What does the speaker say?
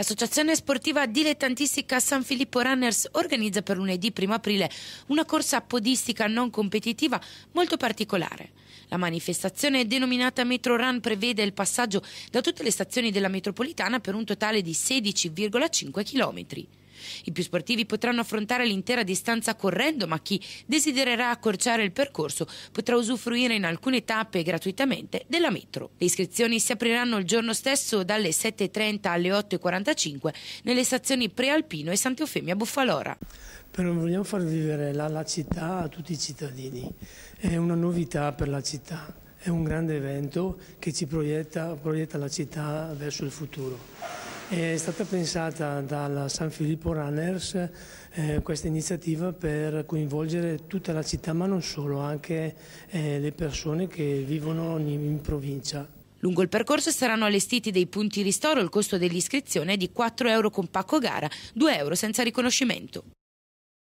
L'associazione sportiva dilettantistica San Filippo Runners organizza per lunedì 1 aprile una corsa podistica non competitiva molto particolare. La manifestazione denominata Metro Run prevede il passaggio da tutte le stazioni della metropolitana per un totale di 16,5 chilometri. I più sportivi potranno affrontare l'intera distanza correndo, ma chi desidererà accorciare il percorso potrà usufruire in alcune tappe gratuitamente della metro. Le iscrizioni si apriranno il giorno stesso dalle 7.30 alle 8.45 nelle stazioni Prealpino e Sant'Eufemia Buffalora. Però vogliamo far vivere la, la città a tutti i cittadini, è una novità per la città, è un grande evento che ci proietta, proietta la città verso il futuro. È stata pensata dalla San Filippo Runners eh, questa iniziativa per coinvolgere tutta la città, ma non solo, anche eh, le persone che vivono in, in provincia. Lungo il percorso saranno allestiti dei punti ristoro, il costo dell'iscrizione è di 4 euro con pacco gara, 2 euro senza riconoscimento.